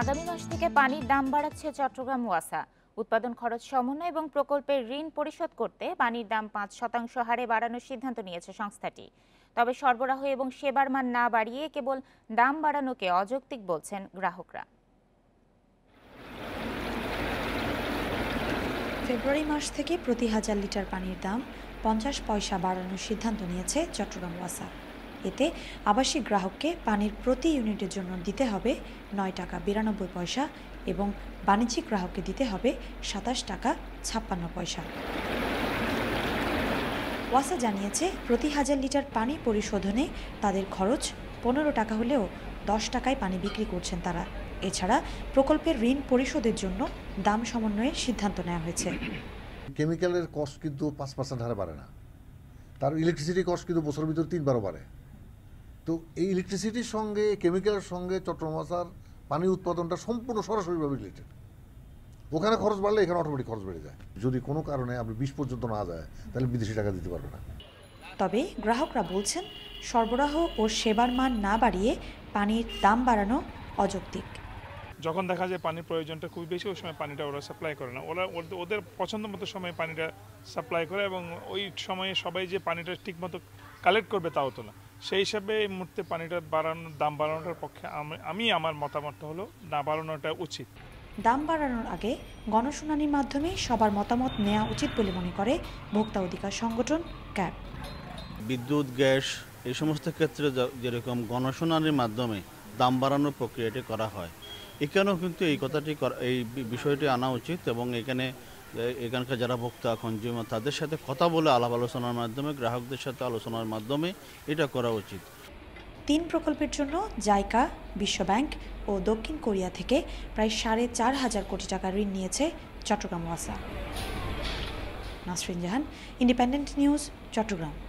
আগামী মাস থেকে পানির দাম বাড়াচ্ছে চট্টগ্রাম ওয়াসা উৎপাদন খরচ সমন্বয় এবং প্রকল্পের ঋণ পরিশোধ করতে পানির দাম পাঁচ শতাংশ হারে বাড়ানোর সিদ্ধান্ত নিয়েছে সংস্থাটি তবে সরবরাহ এবং সেবার মান না বাড়িয়ে কেবল দাম বাড়ানোকে অযৌক্তিক বলছেন গ্রাহকরা ফেব্রুয়ারি মাস থেকে প্রতি হাজার লিটার পানির দাম পঞ্চাশ পয়সা বাড়ানোর সিদ্ধান্ত নিয়েছে চট্টগ্রাম ওয়াসা এতে আবাসিক গ্রাহককে পানির প্রতি ইউনিটের জন্য দিতে হবে নয় টাকা বিরানব্বই পয়সা এবং বাণিজ্যিক গ্রাহককে দিতে হবে সাতাশ টাকা ছাপ্পান্ন পয়সা ওয়াসা জানিয়েছে প্রতি হাজার লিটার পানি পরিশোধনে তাদের খরচ পনেরো টাকা হলেও দশ টাকায় পানি বিক্রি করছেন তারা এছাড়া প্রকল্পের ঋণ পরিশোধের জন্য দাম সমন্বয়ের সিদ্ধান্ত নেওয়া হয়েছে কেমিক্যালের কস্ট কিন্তু পাঁচ পার্সেন্ট হারে বাড়ে না তার ইলেকট্রিসিটি কস্ট কিন্তু বছর ভিতরে তিনবারও বাড়ে তো এই ইলেকট্রিসিটির সঙ্গে কেমিক্যালের সঙ্গে চট্টমাশার পানি উৎপাদনটা সম্পূর্ণ সরাসরিভাবে রিলেটেড ওখানে খরচ বাড়লে এখানে অটোমেটিক খরচ বেড়ে যায় যদি কোনো কারণে আপনি বিশ পর্যন্ত না যায় তাহলে বিদেশি টাকা দিতে পারবে না তবে গ্রাহকরা বলছেন সরবরাহ ও সেবার মান না বাড়িয়ে পানির দাম বাড়ানো অযৌক্তিক যখন দেখা যায় পানির প্রয়োজনটা খুবই বেশি ওই সময় পানিটা ওরা সাপ্লাই করে না ওরা ওদের পছন্দ মতো সময়ে পানিটা সাপ্লাই করে এবং ওই সময়ে সবাই যে পানিটা ঠিকমতো কালেক্ট করবে তাও তো না সেই হিসাবে এই মুহূর্তে পানিটা বাড়ানোর দাম বাড়ানোটার পক্ষে আমি আমার মতামতটা হলো না বাড়ানোটা উচিত দাম বাড়ানোর আগে গণশুনানির মাধ্যমে সবার মতামত নেওয়া উচিত বলে মনে করে ভোক্তা অধিকার সংগঠন ক্যাব বিদ্যুৎ গ্যাস এই সমস্ত ক্ষেত্রে যেরকম গণশুনানির মাধ্যমে দাম বাড়ানোর প্রক্রিয়াটি করা হয় এখানেও কিন্তু এই কথাটি এই বিষয়টি আনা উচিত এবং এখানে এখানকার যারা ভোক্তা কনজিউমার তাদের সাথে কথা বলে আলাপ আলোচনার মাধ্যমে গ্রাহকদের সাথে আলোচনার মাধ্যমে এটা করা উচিত তিন প্রকল্পের জন্য জাইকা বিশ্বব্যাংক ও দক্ষিণ কোরিয়া থেকে প্রায় সাড়ে চার হাজার কোটি টাকা ঋণ নিয়েছে চট্টগ্রাম ওয়াসা নাসরিন জাহান ইন্ডিপেন্ডেন্ট নিউজ চট্টগ্রাম